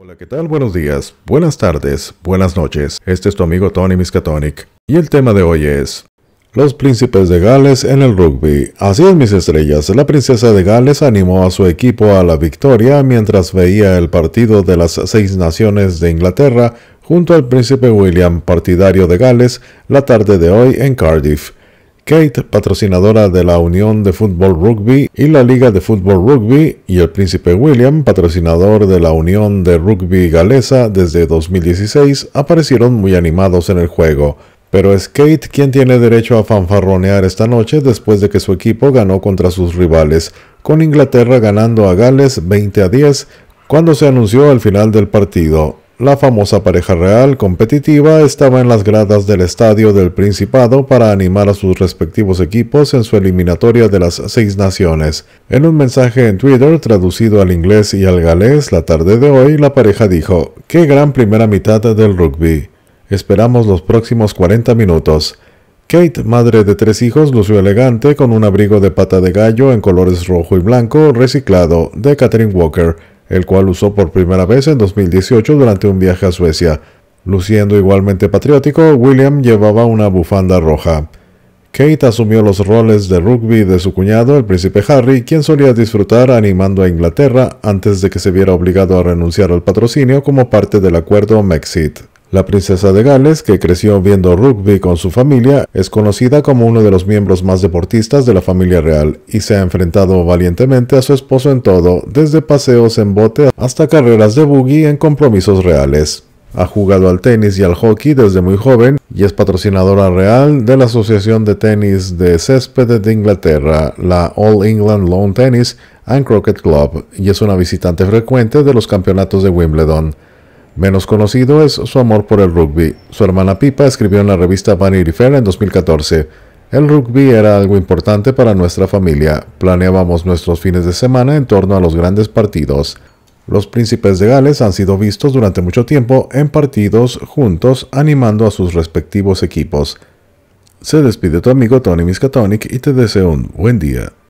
Hola, ¿qué tal? Buenos días, buenas tardes, buenas noches. Este es tu amigo Tony Miskatonic y el tema de hoy es los príncipes de Gales en el rugby. Así es, mis estrellas. La princesa de Gales animó a su equipo a la victoria mientras veía el partido de las seis naciones de Inglaterra junto al príncipe William, partidario de Gales, la tarde de hoy en Cardiff. Kate, patrocinadora de la Unión de Fútbol Rugby y la Liga de Fútbol Rugby, y el Príncipe William, patrocinador de la Unión de Rugby Galesa desde 2016, aparecieron muy animados en el juego. Pero es Kate quien tiene derecho a fanfarronear esta noche después de que su equipo ganó contra sus rivales, con Inglaterra ganando a Gales 20 a 10 cuando se anunció el final del partido. La famosa pareja real competitiva estaba en las gradas del Estadio del Principado para animar a sus respectivos equipos en su eliminatoria de las seis naciones. En un mensaje en Twitter traducido al inglés y al galés la tarde de hoy, la pareja dijo, ¡Qué gran primera mitad del rugby! Esperamos los próximos 40 minutos. Kate, madre de tres hijos, lució elegante con un abrigo de pata de gallo en colores rojo y blanco reciclado de Catherine Walker el cual usó por primera vez en 2018 durante un viaje a Suecia. Luciendo igualmente patriótico, William llevaba una bufanda roja. Kate asumió los roles de rugby de su cuñado, el príncipe Harry, quien solía disfrutar animando a Inglaterra antes de que se viera obligado a renunciar al patrocinio como parte del acuerdo Mexit. La princesa de Gales, que creció viendo rugby con su familia, es conocida como uno de los miembros más deportistas de la familia real y se ha enfrentado valientemente a su esposo en todo, desde paseos en bote hasta carreras de buggy en compromisos reales. Ha jugado al tenis y al hockey desde muy joven y es patrocinadora real de la Asociación de Tenis de Césped de Inglaterra, la All England Lawn Tennis and Croquet Club, y es una visitante frecuente de los campeonatos de Wimbledon. Menos conocido es su amor por el rugby. Su hermana Pipa escribió en la revista Vanity Fair en 2014, El rugby era algo importante para nuestra familia. Planeábamos nuestros fines de semana en torno a los grandes partidos. Los príncipes de Gales han sido vistos durante mucho tiempo en partidos juntos animando a sus respectivos equipos. Se despide tu amigo Tony Miskatonic y te deseo un buen día.